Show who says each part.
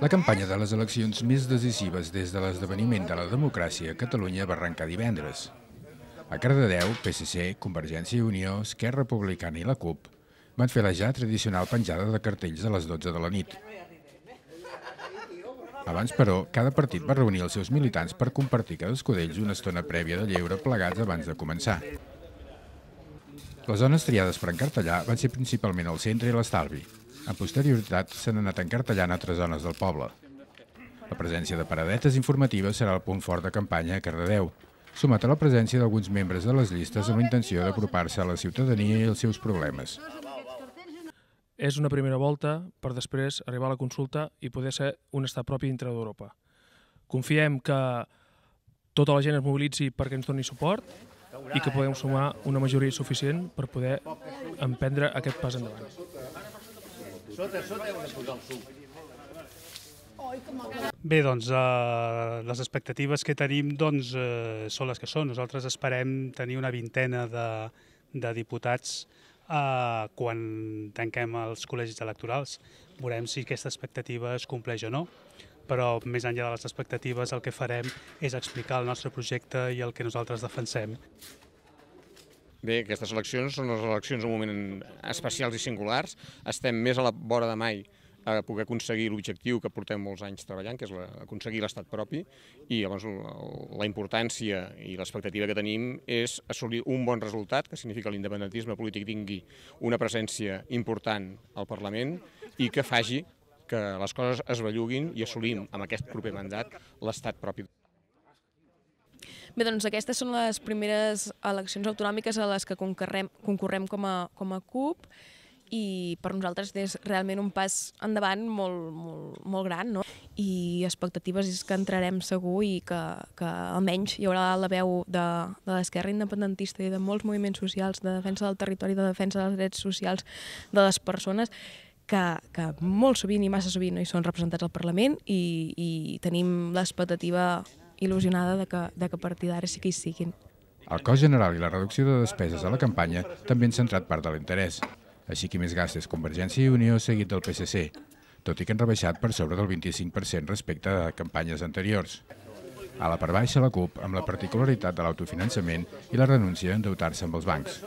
Speaker 1: La campanya de les eleccions més decisives des de l'esdeveniment de la democràcia a Catalunya va arrencar divendres. A Cardedeu, PSC, Convergència i Unió, Esquerra Republicana i la CUP van fer la ja tradicional penjada de cartells a les 12 de la nit. Abans, però, cada partit va reunir els seus militants per compartir cadascú d'ells una estona prèvia de lleure plegats abans de començar. Les zones triades per encartellar van ser principalment el centre i l'estalvi, a posterioritat, s'han anat encartellant altres zones del poble. La presència de paradetes informatives serà el punt fort de campanya a Cardedeu, sumat a la presència d'alguns membres de les llistes amb la intenció d'apropar-se a la ciutadania i els seus problemes. És una
Speaker 2: primera volta per després arribar a la consulta i poder ser un estat propi dintre d'Europa. Confiem que tota la gent es mobilitzi perquè ens doni suport i que podem sumar una majoria suficient per poder emprendre aquest pas endavant.
Speaker 3: Sota, sota heu de posar el suc. Bé, doncs eh, les expectatives que tenim doncs, eh, són les que són. Nosaltres esperem tenir una vintena de, de diputats eh, quan tanquem els col·legis electorals. Veurem si aquesta expectativa es compleix o no, però més enllà de les expectatives el que farem és explicar el nostre projecte i el que nosaltres defensem.
Speaker 4: Bé, aquestes eleccions són les eleccions en un moment especials i singulars. Estem més a la vora de mai a poder aconseguir l'objectiu que portem molts anys treballant, que és aconseguir l'estat propi, i llavors la importància i l'expectativa que tenim és assolir un bon resultat, que significa que l'independentisme polític tingui una presència important al Parlament i que faci que les coses es belluguin i assolim amb aquest proper mandat
Speaker 5: l'estat propi. Bé, doncs aquestes són les primeres eleccions autonòmiques a les que concorrem, concorrem com, a, com a CUP i per nosaltres és realment un pas endavant molt, molt, molt gran, no? I expectatives és que entrarem segur i que, que almenys hi haurà la veu de, de l'esquerra independentista i de molts moviments socials, de defensa del territori, de defensa dels drets socials de les persones, que, que molt sovint i massa sovint no hi són representats al Parlament i, i tenim l'expectativa il·lusionada de que, de que a partir d'ara sí que hi siguin.
Speaker 1: El cost general i la reducció de despeses a la campanya també han centrat part de l'interès. Així que més gastes Convergència i Unió seguit del PSC, tot i que han rebaixat per sobre del 25% respecte a campanyes anteriors. A la part baixa la CUP, amb la particularitat de l'autofinançament i la renúncia a endeutar-se amb els bancs.